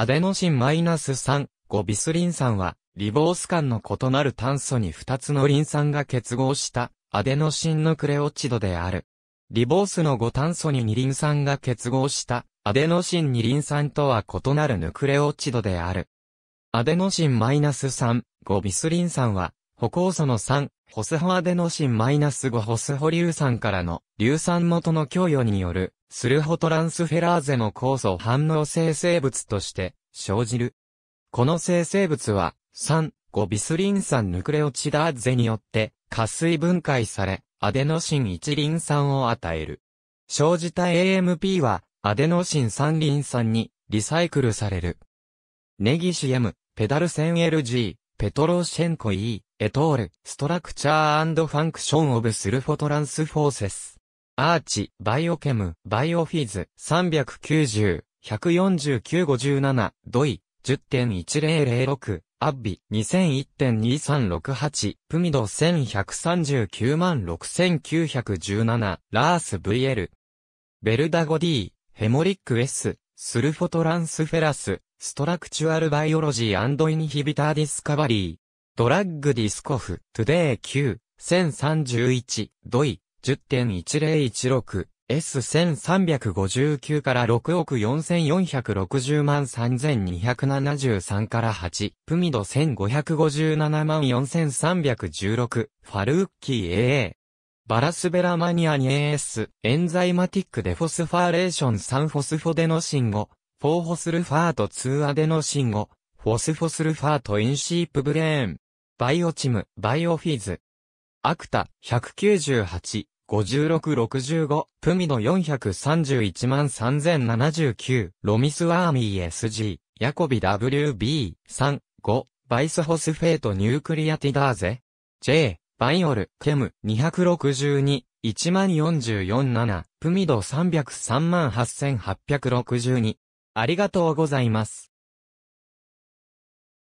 アデノシンマイナス -3、5ビスリン酸は、リボース間の異なる炭素に2つのリン酸が結合したアデノシンヌクレオチドである。リボースの5炭素に2リン酸が結合したアデノシン2リン酸とは異なるヌクレオチドである。アデノシンマイナス -3、5ビスリン酸は、歩酵素の3、ホスホアデノシンマイナス -5 ホスホ硫酸からの硫酸元の供与によるスルホトランスフェラーゼの酵素反応生成物として生じる。この生成物は、酸、ゴビスリン酸ヌクレオチダーゼによって、加水分解され、アデノシン1リン酸を与える。生じた AMP は、アデノシン3リン酸に、リサイクルされる。ネギシエム、ペダルセン LG、ペトロシェンコ E、エトール、ストラクチャーファンクションオブスルフォトランスフォーセス。アーチ、バイオケム、バイオフィズ、390、14957、ドイ、10.1006、アッビ、2001.2368、プミド1139万6917、ラース VL、ベルダゴ D、ヘモリック S、スルフォトランスフェラス、ストラクチュアルバイオロジーインヒビターディスカバリー、ドラッグディスコフ、トゥデイ Q、1031、ドイ、10.1016、S1359 から6億4460万3273から8、プミド1557万4316、ファルッキー AA。バラスベラマニアに AS、エンザイマティックデフォスファーレーション3フォスフォデノシンゴフォーホスルファート2アデノシンゴフォスフォスルファートインシープブレーン。バイオチム、バイオフィズ、アクタ、198、5665、プミド431万3079、ロミスワーミー SG、ヤコビ WB、3、5、バイスホスフェートニュークリアティダーゼ、J、バイオル、ケム、262、10447、プミド3038862。ありがとうございます。